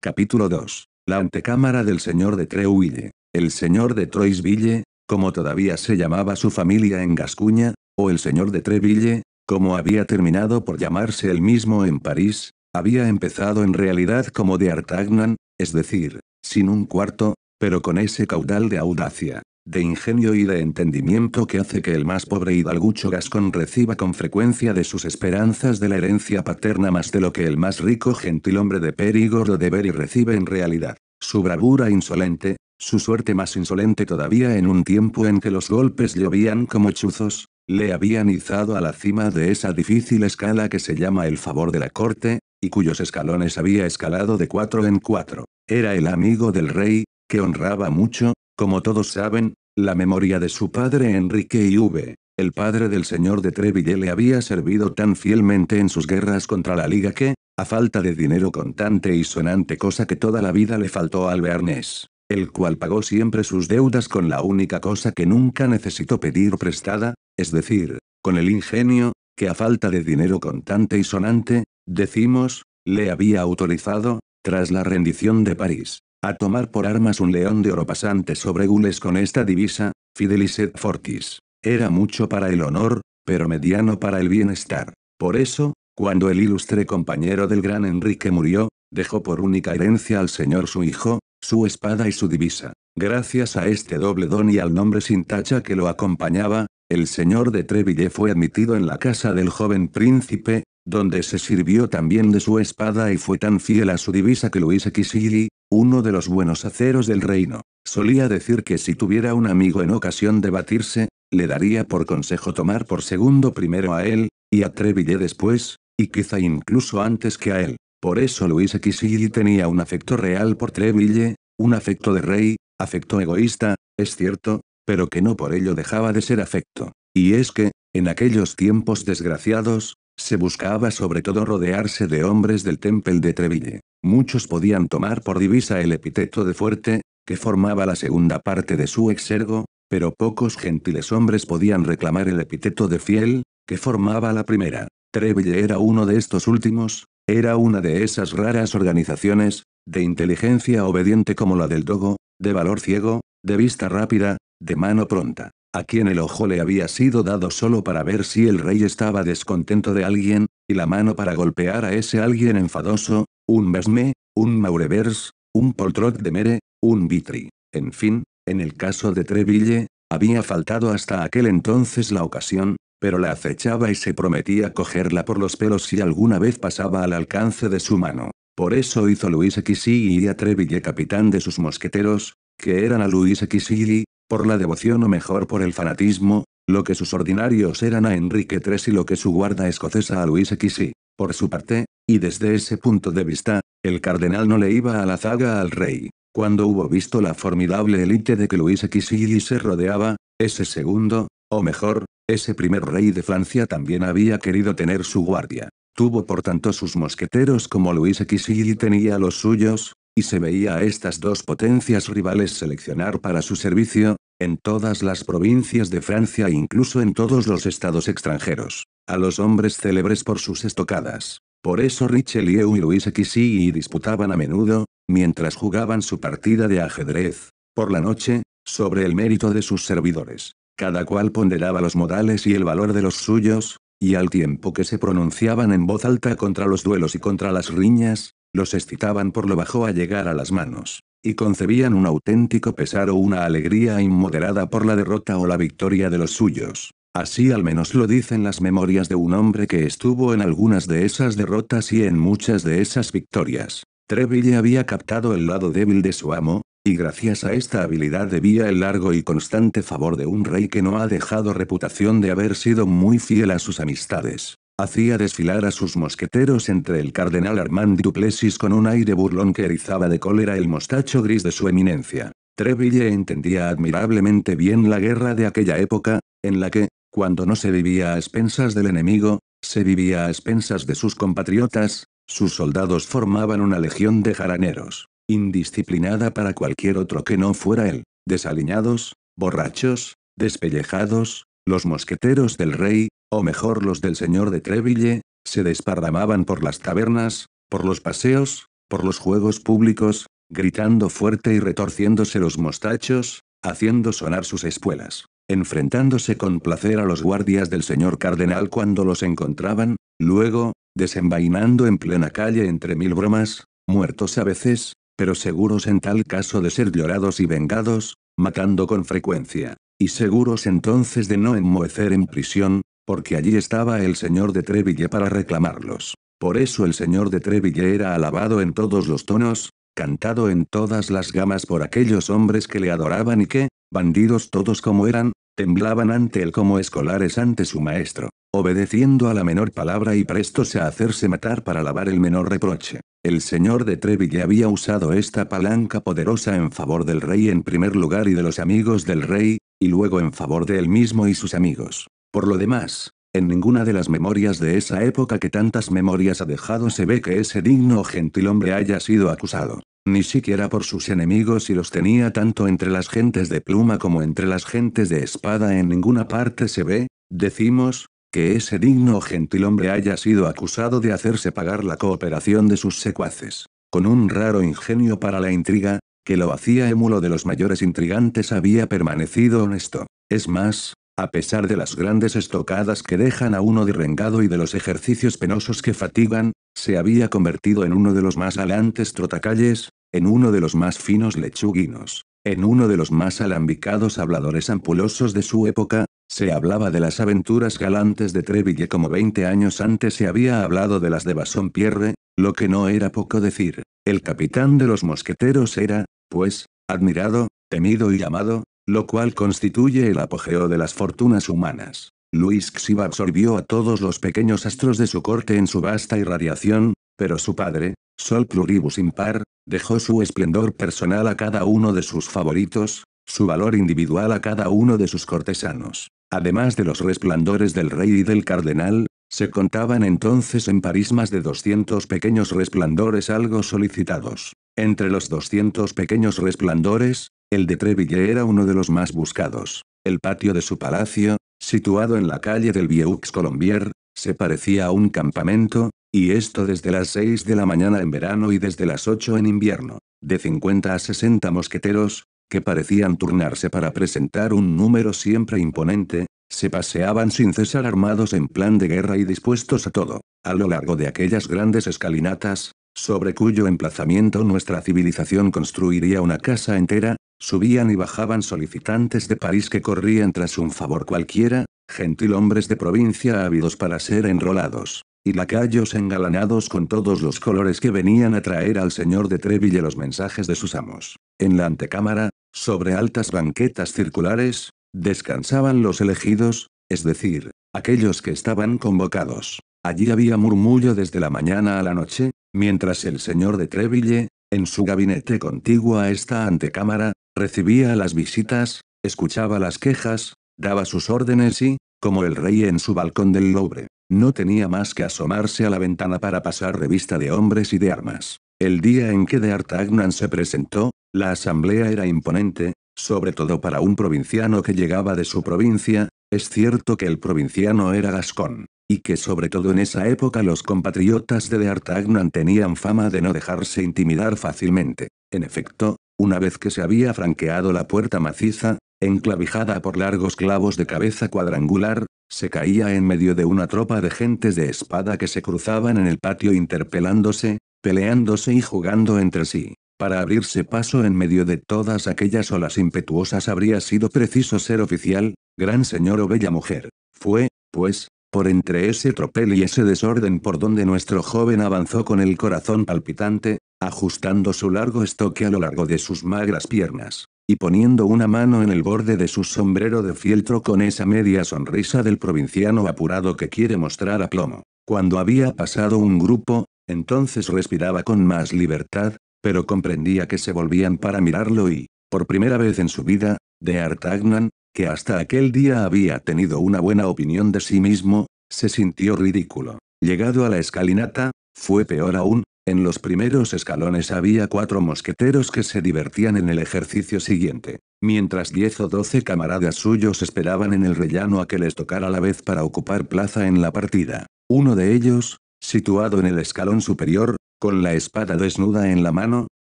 Capítulo 2. La antecámara del señor de Treuille. El señor de Troisville, como todavía se llamaba su familia en Gascuña, o el señor de Treville, como había terminado por llamarse él mismo en París, había empezado en realidad como de Artagnan, es decir, sin un cuarto, pero con ese caudal de audacia, de ingenio y de entendimiento que hace que el más pobre hidalgucho gascón reciba con frecuencia de sus esperanzas de la herencia paterna más de lo que el más rico gentilhombre de lo de y recibe en realidad. Su bravura insolente, su suerte más insolente todavía en un tiempo en que los golpes llovían como chuzos, le habían izado a la cima de esa difícil escala que se llama el favor de la corte, y cuyos escalones había escalado de cuatro en cuatro. Era el amigo del rey, que honraba mucho, como todos saben, la memoria de su padre Enrique I.V., El padre del señor de Treville le había servido tan fielmente en sus guerras contra la Liga que, a falta de dinero contante y sonante cosa que toda la vida le faltó al Bearnés, el cual pagó siempre sus deudas con la única cosa que nunca necesitó pedir prestada, es decir, con el ingenio, que a falta de dinero contante y sonante, decimos, le había autorizado, tras la rendición de París, a tomar por armas un león de oro pasante sobre gules con esta divisa, Fidelis Fortis. Era mucho para el honor, pero mediano para el bienestar. Por eso, cuando el ilustre compañero del gran Enrique murió, dejó por única herencia al señor su hijo, su espada y su divisa. Gracias a este doble don y al nombre sin tacha que lo acompañaba, el señor de Treville fue admitido en la casa del joven príncipe, donde se sirvió también de su espada y fue tan fiel a su divisa que Luis Xilli, uno de los buenos aceros del reino. Solía decir que si tuviera un amigo en ocasión de batirse, le daría por consejo tomar por segundo primero a él, y a Treville después, y quizá incluso antes que a él. Por eso Luis XI tenía un afecto real por Treville, un afecto de rey, afecto egoísta, es cierto, pero que no por ello dejaba de ser afecto. Y es que, en aquellos tiempos desgraciados, se buscaba sobre todo rodearse de hombres del Temple de Treville. Muchos podían tomar por divisa el epíteto de fuerte, que formaba la segunda parte de su exergo, pero pocos gentiles hombres podían reclamar el epíteto de fiel, que formaba la primera. Treville era uno de estos últimos, era una de esas raras organizaciones, de inteligencia obediente como la del dogo, de valor ciego, de vista rápida, de mano pronta, a quien el ojo le había sido dado solo para ver si el rey estaba descontento de alguien, y la mano para golpear a ese alguien enfadoso, un besme, un maurevers, un poltrot de mere, un vitri. En fin, en el caso de Treville, había faltado hasta aquel entonces la ocasión, pero la acechaba y se prometía cogerla por los pelos si alguna vez pasaba al alcance de su mano. Por eso hizo Luis y a Treville capitán de sus mosqueteros, que eran a Luis y por la devoción o mejor por el fanatismo, lo que sus ordinarios eran a Enrique III y lo que su guarda escocesa a Luis XIII. Por su parte, y desde ese punto de vista, el cardenal no le iba a la zaga al rey. Cuando hubo visto la formidable élite de que Luis xiii se rodeaba, ese segundo, o mejor, ese primer rey de Francia también había querido tener su guardia. Tuvo por tanto sus mosqueteros como Luis xiii tenía los suyos, y se veía a estas dos potencias rivales seleccionar para su servicio, en todas las provincias de Francia e incluso en todos los estados extranjeros, a los hombres célebres por sus estocadas, por eso Richelieu y Luis Xi disputaban a menudo, mientras jugaban su partida de ajedrez, por la noche, sobre el mérito de sus servidores. Cada cual ponderaba los modales y el valor de los suyos, y al tiempo que se pronunciaban en voz alta contra los duelos y contra las riñas, los excitaban por lo bajo a llegar a las manos, y concebían un auténtico pesar o una alegría inmoderada por la derrota o la victoria de los suyos. Así al menos lo dicen las memorias de un hombre que estuvo en algunas de esas derrotas y en muchas de esas victorias. Treville había captado el lado débil de su amo, y gracias a esta habilidad debía el largo y constante favor de un rey que no ha dejado reputación de haber sido muy fiel a sus amistades. Hacía desfilar a sus mosqueteros entre el cardenal Armand Duplessis con un aire burlón que erizaba de cólera el mostacho gris de su eminencia. Treville entendía admirablemente bien la guerra de aquella época, en la que, cuando no se vivía a expensas del enemigo, se vivía a expensas de sus compatriotas, sus soldados formaban una legión de jaraneros, indisciplinada para cualquier otro que no fuera él, desaliñados, borrachos, despellejados, los mosqueteros del rey, o mejor los del señor de Treville, se desparramaban por las tabernas, por los paseos, por los juegos públicos, gritando fuerte y retorciéndose los mostachos, haciendo sonar sus espuelas, enfrentándose con placer a los guardias del señor cardenal cuando los encontraban, luego, desenvainando en plena calle entre mil bromas, muertos a veces, pero seguros en tal caso de ser llorados y vengados, matando con frecuencia, y seguros entonces de no enmohecer en prisión, porque allí estaba el señor de Treville para reclamarlos. Por eso el señor de Treville era alabado en todos los tonos, cantado en todas las gamas por aquellos hombres que le adoraban y que, bandidos todos como eran, temblaban ante él como escolares ante su maestro, obedeciendo a la menor palabra y prestos a hacerse matar para lavar el menor reproche. El señor de Treville había usado esta palanca poderosa en favor del rey en primer lugar y de los amigos del rey, y luego en favor de él mismo y sus amigos. Por lo demás, en ninguna de las memorias de esa época que tantas memorias ha dejado se ve que ese digno gentilhombre haya sido acusado. Ni siquiera por sus enemigos y los tenía tanto entre las gentes de pluma como entre las gentes de espada en ninguna parte se ve, decimos, que ese digno gentilhombre haya sido acusado de hacerse pagar la cooperación de sus secuaces. Con un raro ingenio para la intriga, que lo hacía émulo de los mayores intrigantes había permanecido honesto. Es más, a pesar de las grandes estocadas que dejan a uno derrengado y de los ejercicios penosos que fatigan, se había convertido en uno de los más galantes trotacalles, en uno de los más finos lechuguinos, en uno de los más alambicados habladores ampulosos de su época, se hablaba de las aventuras galantes de Treville como 20 años antes se había hablado de las de Basson Pierre, lo que no era poco decir. El capitán de los mosqueteros era, pues, admirado, temido y amado, lo cual constituye el apogeo de las fortunas humanas. Luis XIV absorbió a todos los pequeños astros de su corte en su vasta irradiación, pero su padre, Sol Pluribus Impar, dejó su esplendor personal a cada uno de sus favoritos, su valor individual a cada uno de sus cortesanos. Además de los resplandores del rey y del cardenal, se contaban entonces en París más de 200 pequeños resplandores algo solicitados. Entre los 200 pequeños resplandores, el de Treville era uno de los más buscados. El patio de su palacio, situado en la calle del Vieux Colombier, se parecía a un campamento, y esto desde las 6 de la mañana en verano y desde las 8 en invierno. De 50 a 60 mosqueteros, que parecían turnarse para presentar un número siempre imponente, se paseaban sin cesar armados en plan de guerra y dispuestos a todo. A lo largo de aquellas grandes escalinatas, sobre cuyo emplazamiento nuestra civilización construiría una casa entera, Subían y bajaban solicitantes de París que corrían tras un favor cualquiera, gentilhombres de provincia ávidos para ser enrolados, y lacayos engalanados con todos los colores que venían a traer al señor de Treville los mensajes de sus amos. En la antecámara, sobre altas banquetas circulares, descansaban los elegidos, es decir, aquellos que estaban convocados. Allí había murmullo desde la mañana a la noche, mientras el señor de Treville, en su gabinete contiguo a esta antecámara, Recibía las visitas, escuchaba las quejas, daba sus órdenes y, como el rey en su balcón del Louvre, no tenía más que asomarse a la ventana para pasar revista de hombres y de armas. El día en que de Artagnan se presentó, la asamblea era imponente, sobre todo para un provinciano que llegaba de su provincia, es cierto que el provinciano era gascón, y que sobre todo en esa época los compatriotas de de Artagnan tenían fama de no dejarse intimidar fácilmente. En efecto, una vez que se había franqueado la puerta maciza, enclavijada por largos clavos de cabeza cuadrangular, se caía en medio de una tropa de gentes de espada que se cruzaban en el patio interpelándose, peleándose y jugando entre sí. Para abrirse paso en medio de todas aquellas olas impetuosas habría sido preciso ser oficial, gran señor o bella mujer. Fue, pues, por entre ese tropel y ese desorden por donde nuestro joven avanzó con el corazón palpitante, ajustando su largo estoque a lo largo de sus magras piernas, y poniendo una mano en el borde de su sombrero de fieltro con esa media sonrisa del provinciano apurado que quiere mostrar a plomo Cuando había pasado un grupo, entonces respiraba con más libertad, pero comprendía que se volvían para mirarlo y, por primera vez en su vida, de Artagnan, que hasta aquel día había tenido una buena opinión de sí mismo, se sintió ridículo. Llegado a la escalinata, fue peor aún, en los primeros escalones había cuatro mosqueteros que se divertían en el ejercicio siguiente, mientras diez o doce camaradas suyos esperaban en el rellano a que les tocara la vez para ocupar plaza en la partida. Uno de ellos, situado en el escalón superior, con la espada desnuda en la mano,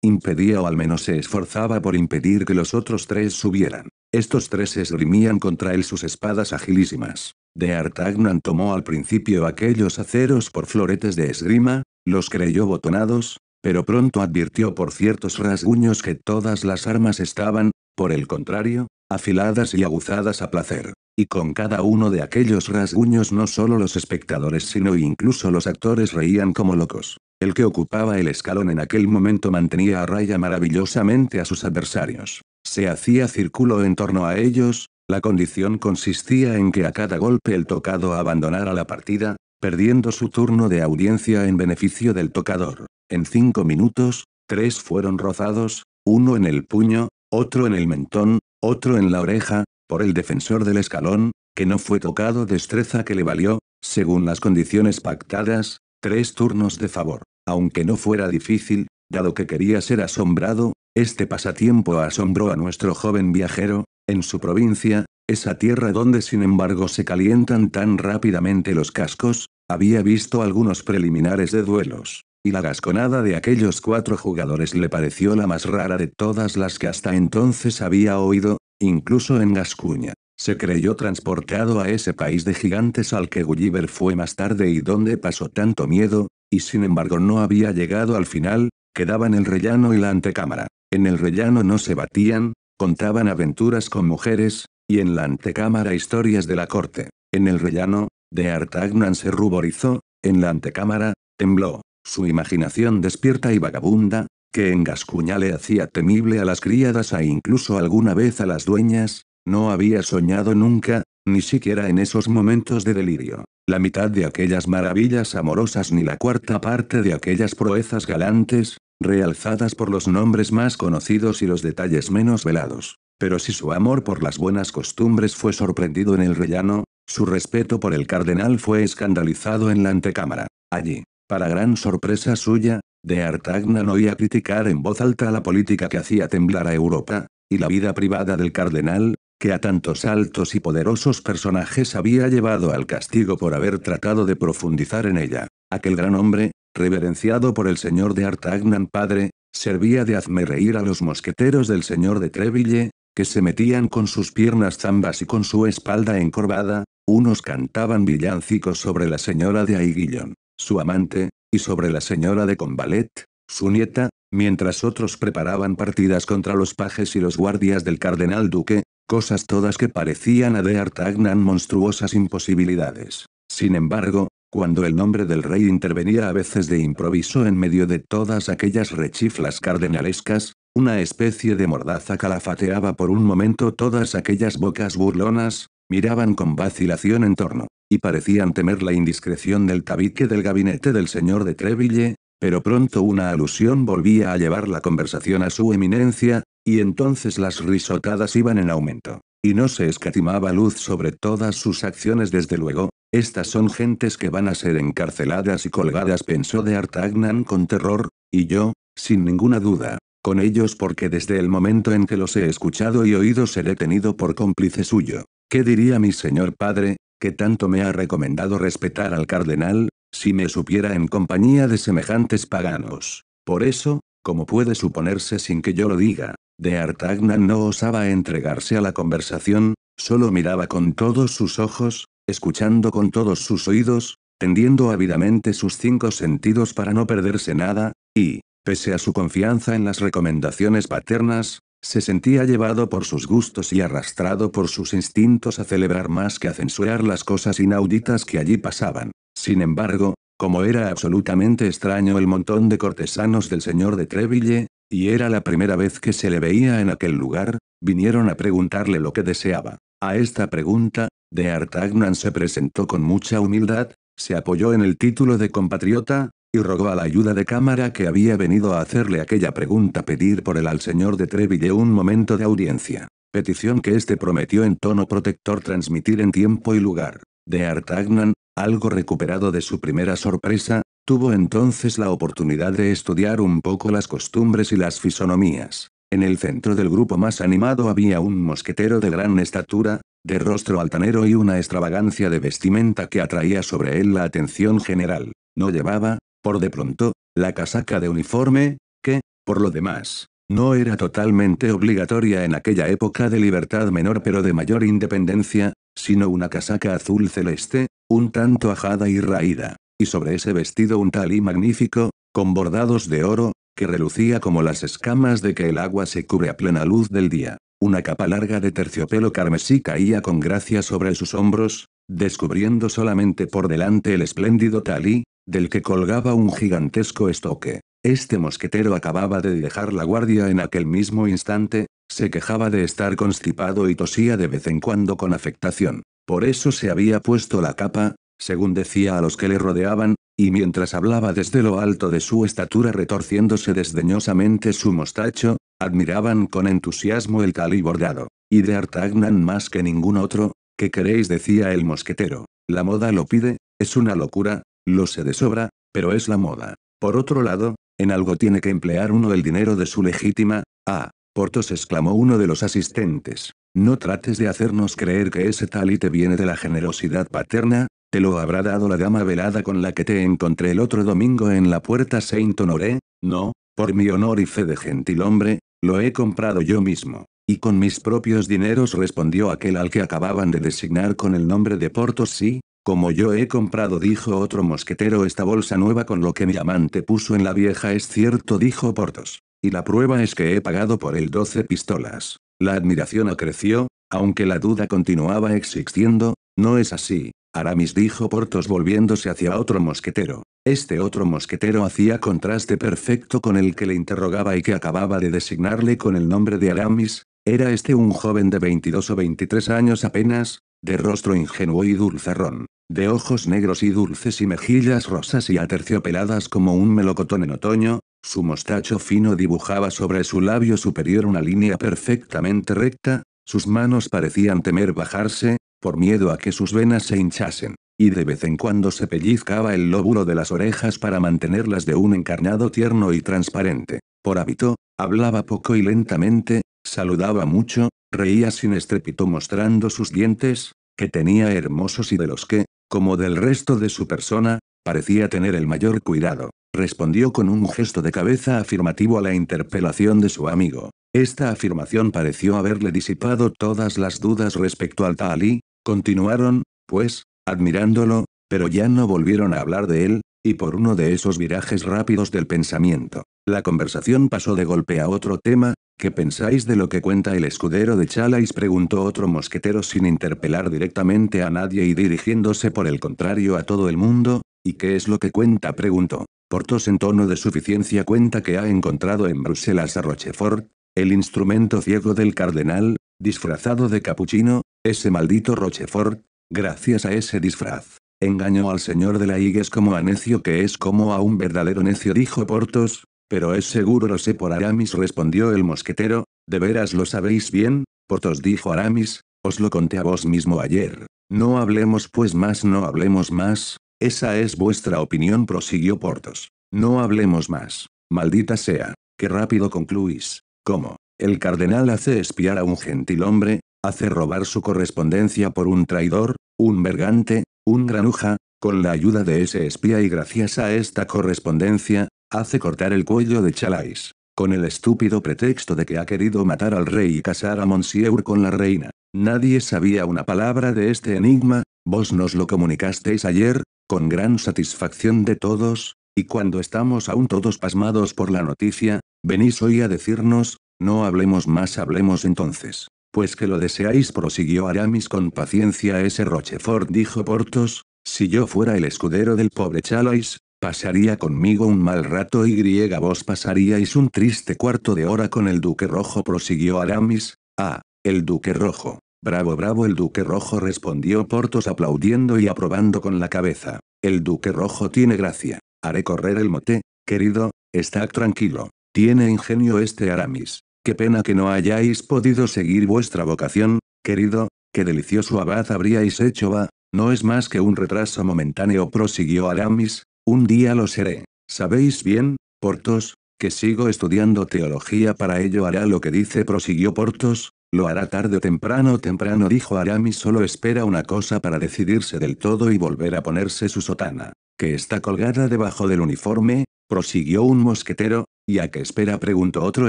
impedía o al menos se esforzaba por impedir que los otros tres subieran. Estos tres esgrimían contra él sus espadas agilísimas. De Artagnan tomó al principio aquellos aceros por floretes de esgrima, los creyó botonados, pero pronto advirtió por ciertos rasguños que todas las armas estaban, por el contrario, afiladas y aguzadas a placer. Y con cada uno de aquellos rasguños no solo los espectadores sino incluso los actores reían como locos. El que ocupaba el escalón en aquel momento mantenía a raya maravillosamente a sus adversarios. Se hacía círculo en torno a ellos, la condición consistía en que a cada golpe el tocado abandonara la partida, perdiendo su turno de audiencia en beneficio del tocador. En cinco minutos, tres fueron rozados, uno en el puño, otro en el mentón, otro en la oreja, por el defensor del escalón, que no fue tocado destreza que le valió, según las condiciones pactadas, tres turnos de favor. Aunque no fuera difícil, dado que quería ser asombrado, este pasatiempo asombró a nuestro joven viajero, en su provincia, esa tierra donde sin embargo se calientan tan rápidamente los cascos, había visto algunos preliminares de duelos, y la gasconada de aquellos cuatro jugadores le pareció la más rara de todas las que hasta entonces había oído, incluso en Gascuña. Se creyó transportado a ese país de gigantes al que Gulliver fue más tarde y donde pasó tanto miedo, y sin embargo no había llegado al final, quedaban el rellano y la antecámara. En el rellano no se batían, contaban aventuras con mujeres, y en la antecámara historias de la corte. En el rellano, de Artagnan se ruborizó, en la antecámara, tembló. Su imaginación despierta y vagabunda, que en Gascuña le hacía temible a las criadas e incluso alguna vez a las dueñas, no había soñado nunca, ni siquiera en esos momentos de delirio, la mitad de aquellas maravillas amorosas ni la cuarta parte de aquellas proezas galantes, realzadas por los nombres más conocidos y los detalles menos velados. Pero si su amor por las buenas costumbres fue sorprendido en el rellano, su respeto por el cardenal fue escandalizado en la antecámara. Allí, para gran sorpresa suya, de Artagnan oía criticar en voz alta la política que hacía temblar a Europa, y la vida privada del cardenal, que a tantos altos y poderosos personajes había llevado al castigo por haber tratado de profundizar en ella. Aquel gran hombre, reverenciado por el señor de Artagnan padre, servía de hazme reír a los mosqueteros del señor de Treville, que se metían con sus piernas zambas y con su espalda encorvada, unos cantaban villancicos sobre la señora de Aiguillón, su amante, y sobre la señora de Combalet, su nieta, mientras otros preparaban partidas contra los pajes y los guardias del cardenal duque, cosas todas que parecían a de Artagnan monstruosas imposibilidades. Sin embargo, cuando el nombre del rey intervenía a veces de improviso en medio de todas aquellas rechiflas cardenalescas, una especie de mordaza calafateaba por un momento todas aquellas bocas burlonas, miraban con vacilación en torno, y parecían temer la indiscreción del tabique del gabinete del señor de Treville, pero pronto una alusión volvía a llevar la conversación a su eminencia, y entonces las risotadas iban en aumento, y no se escatimaba luz sobre todas sus acciones desde luego, estas son gentes que van a ser encarceladas y colgadas, pensó de Artagnan con terror, y yo, sin ninguna duda, con ellos porque desde el momento en que los he escuchado y oído seré tenido por cómplice suyo. ¿Qué diría mi señor padre, que tanto me ha recomendado respetar al cardenal, si me supiera en compañía de semejantes paganos? Por eso, como puede suponerse sin que yo lo diga, de Artagnan no osaba entregarse a la conversación, solo miraba con todos sus ojos, escuchando con todos sus oídos, tendiendo ávidamente sus cinco sentidos para no perderse nada, y, pese a su confianza en las recomendaciones paternas, se sentía llevado por sus gustos y arrastrado por sus instintos a celebrar más que a censurar las cosas inauditas que allí pasaban. Sin embargo, como era absolutamente extraño el montón de cortesanos del señor de Treville, y era la primera vez que se le veía en aquel lugar, vinieron a preguntarle lo que deseaba. A esta pregunta, de Artagnan se presentó con mucha humildad, se apoyó en el título de compatriota, y rogó a la ayuda de cámara que había venido a hacerle aquella pregunta pedir por el al señor de Treville un momento de audiencia, petición que éste prometió en tono protector transmitir en tiempo y lugar. De Artagnan, algo recuperado de su primera sorpresa, tuvo entonces la oportunidad de estudiar un poco las costumbres y las fisonomías, en el centro del grupo más animado había un mosquetero de gran estatura, de rostro altanero y una extravagancia de vestimenta que atraía sobre él la atención general. No llevaba, por de pronto, la casaca de uniforme, que, por lo demás, no era totalmente obligatoria en aquella época de libertad menor pero de mayor independencia, sino una casaca azul celeste, un tanto ajada y raída, y sobre ese vestido un tal y magnífico, con bordados de oro, relucía como las escamas de que el agua se cubre a plena luz del día. Una capa larga de terciopelo carmesí caía con gracia sobre sus hombros, descubriendo solamente por delante el espléndido talí, del que colgaba un gigantesco estoque. Este mosquetero acababa de dejar la guardia en aquel mismo instante, se quejaba de estar constipado y tosía de vez en cuando con afectación. Por eso se había puesto la capa, según decía a los que le rodeaban, y mientras hablaba desde lo alto de su estatura retorciéndose desdeñosamente su mostacho, admiraban con entusiasmo el cali bordado. Y de Artagnan más que ningún otro, ¿qué queréis? decía el mosquetero. La moda lo pide, es una locura, lo sé de sobra, pero es la moda. Por otro lado, en algo tiene que emplear uno el dinero de su legítima, ah, Portos exclamó uno de los asistentes. No trates de hacernos creer que ese talite viene de la generosidad paterna, ¿Te lo habrá dado la dama velada con la que te encontré el otro domingo en la puerta Saint-Honoré? No, por mi honor y fe de gentilhombre, lo he comprado yo mismo. Y con mis propios dineros respondió aquel al que acababan de designar con el nombre de Portos sí, como yo he comprado dijo otro mosquetero esta bolsa nueva con lo que mi amante puso en la vieja es cierto dijo Portos. Y la prueba es que he pagado por él doce pistolas. La admiración acreció, aunque la duda continuaba existiendo, no es así, Aramis dijo Portos volviéndose hacia otro mosquetero. Este otro mosquetero hacía contraste perfecto con el que le interrogaba y que acababa de designarle con el nombre de Aramis. Era este un joven de 22 o 23 años apenas, de rostro ingenuo y dulzarrón, de ojos negros y dulces y mejillas rosas y aterciopeladas como un melocotón en otoño, su mostacho fino dibujaba sobre su labio superior una línea perfectamente recta, sus manos parecían temer bajarse, por miedo a que sus venas se hinchasen, y de vez en cuando se pellizcaba el lóbulo de las orejas para mantenerlas de un encarnado tierno y transparente. Por hábito, hablaba poco y lentamente, saludaba mucho, reía sin estrépito mostrando sus dientes, que tenía hermosos y de los que, como del resto de su persona, parecía tener el mayor cuidado. Respondió con un gesto de cabeza afirmativo a la interpelación de su amigo. Esta afirmación pareció haberle disipado todas las dudas respecto al talí. Continuaron, pues, admirándolo, pero ya no volvieron a hablar de él, y por uno de esos virajes rápidos del pensamiento, la conversación pasó de golpe a otro tema, ¿qué pensáis de lo que cuenta el escudero de Chalais? preguntó otro mosquetero sin interpelar directamente a nadie y dirigiéndose por el contrario a todo el mundo, ¿y qué es lo que cuenta? preguntó. Portos en tono de suficiencia cuenta que ha encontrado en Bruselas a Rochefort, el instrumento ciego del cardenal, disfrazado de capuchino, ese maldito Rochefort, gracias a ese disfraz. Engañó al señor de la Higues como a necio que es como a un verdadero necio dijo Portos, pero es seguro lo sé por Aramis respondió el mosquetero, ¿de veras lo sabéis bien? Portos dijo Aramis, os lo conté a vos mismo ayer. No hablemos pues más, no hablemos más, esa es vuestra opinión prosiguió Portos. No hablemos más, maldita sea, que rápido concluís. ¿Cómo? el cardenal hace espiar a un gentil hombre, hace robar su correspondencia por un traidor, un bergante, un granuja, con la ayuda de ese espía y gracias a esta correspondencia, hace cortar el cuello de Chalais, con el estúpido pretexto de que ha querido matar al rey y casar a Monsieur con la reina. Nadie sabía una palabra de este enigma, vos nos lo comunicasteis ayer, con gran satisfacción de todos, y cuando estamos aún todos pasmados por la noticia, venís hoy a decirnos, no hablemos más, hablemos entonces. Pues que lo deseáis, prosiguió Aramis con paciencia. Ese Rochefort dijo Portos, si yo fuera el escudero del pobre Chalois, pasaría conmigo un mal rato y griega vos pasaríais un triste cuarto de hora con el duque rojo, prosiguió Aramis. Ah, el duque rojo. Bravo, bravo, el duque rojo respondió Portos aplaudiendo y aprobando con la cabeza. El duque rojo tiene gracia. Haré correr el mote, querido, está tranquilo. Tiene ingenio este Aramis. Qué pena que no hayáis podido seguir vuestra vocación, querido, qué delicioso abad habríais hecho va, no es más que un retraso momentáneo prosiguió Aramis, un día lo seré. Sabéis bien, Portos, que sigo estudiando teología para ello hará lo que dice prosiguió Portos, lo hará tarde o temprano temprano dijo Aramis solo espera una cosa para decidirse del todo y volver a ponerse su sotana, que está colgada debajo del uniforme, prosiguió un mosquetero, ¿Y a qué espera? preguntó otro.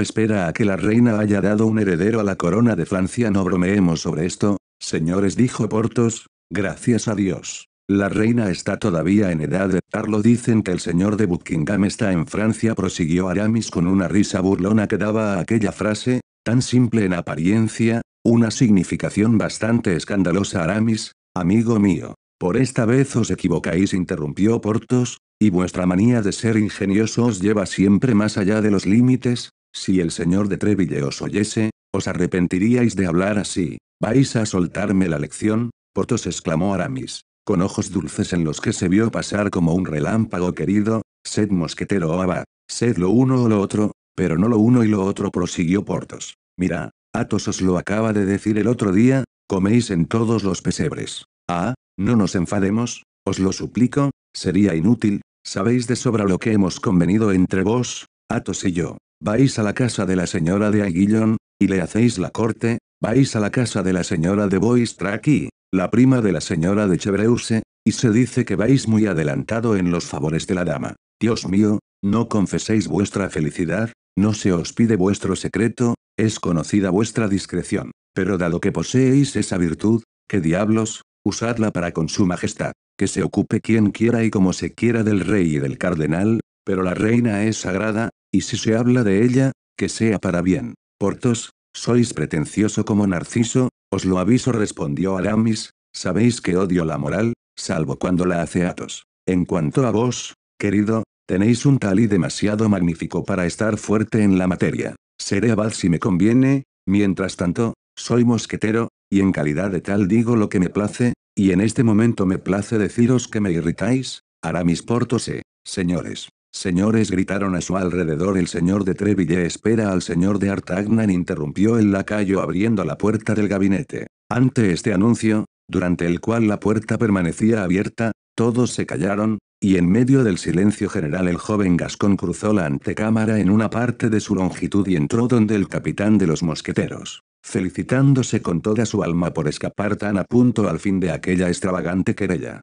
¿Espera a que la reina haya dado un heredero a la corona de Francia? No bromeemos sobre esto, señores, dijo Portos. Gracias a Dios. La reina está todavía en edad de darlo. Dicen que el señor de Buckingham está en Francia, prosiguió Aramis con una risa burlona que daba a aquella frase, tan simple en apariencia, una significación bastante escandalosa. Aramis, amigo mío, por esta vez os equivocáis, interrumpió Portos, y vuestra manía de ser ingenioso os lleva siempre más allá de los límites, si el señor de Treville os oyese, os arrepentiríais de hablar así. ¿Vais a soltarme la lección? Portos exclamó Aramis, con ojos dulces en los que se vio pasar como un relámpago querido, sed mosquetero o oh, abad, sed lo uno o lo otro, pero no lo uno y lo otro prosiguió Portos. Mira, Atos os lo acaba de decir el otro día, coméis en todos los pesebres. Ah, no nos enfademos, os lo suplico, sería inútil, Sabéis de sobra lo que hemos convenido entre vos, Atos y yo. Vais a la casa de la señora de Aguillón, y le hacéis la corte, vais a la casa de la señora de Boistraki, la prima de la señora de Chevreuse, y se dice que vais muy adelantado en los favores de la dama. Dios mío, no confeséis vuestra felicidad, no se os pide vuestro secreto, es conocida vuestra discreción, pero dado que poseéis esa virtud, ¿qué diablos? Usadla para con su majestad que se ocupe quien quiera y como se quiera del rey y del cardenal, pero la reina es sagrada, y si se habla de ella, que sea para bien. Portos, sois pretencioso como Narciso, os lo aviso respondió Aramis, sabéis que odio la moral, salvo cuando la hace Atos. En cuanto a vos, querido, tenéis un tal y demasiado magnífico para estar fuerte en la materia. Seré abad si me conviene, mientras tanto, soy mosquetero, y en calidad de tal digo lo que me place, y en este momento me place deciros que me irritáis, hará Aramis eh, señores. Señores gritaron a su alrededor el señor de Treville espera al señor de Artagnan interrumpió el lacayo abriendo la puerta del gabinete. Ante este anuncio, durante el cual la puerta permanecía abierta, todos se callaron, y en medio del silencio general el joven Gascón cruzó la antecámara en una parte de su longitud y entró donde el capitán de los mosqueteros felicitándose con toda su alma por escapar tan a punto al fin de aquella extravagante querella.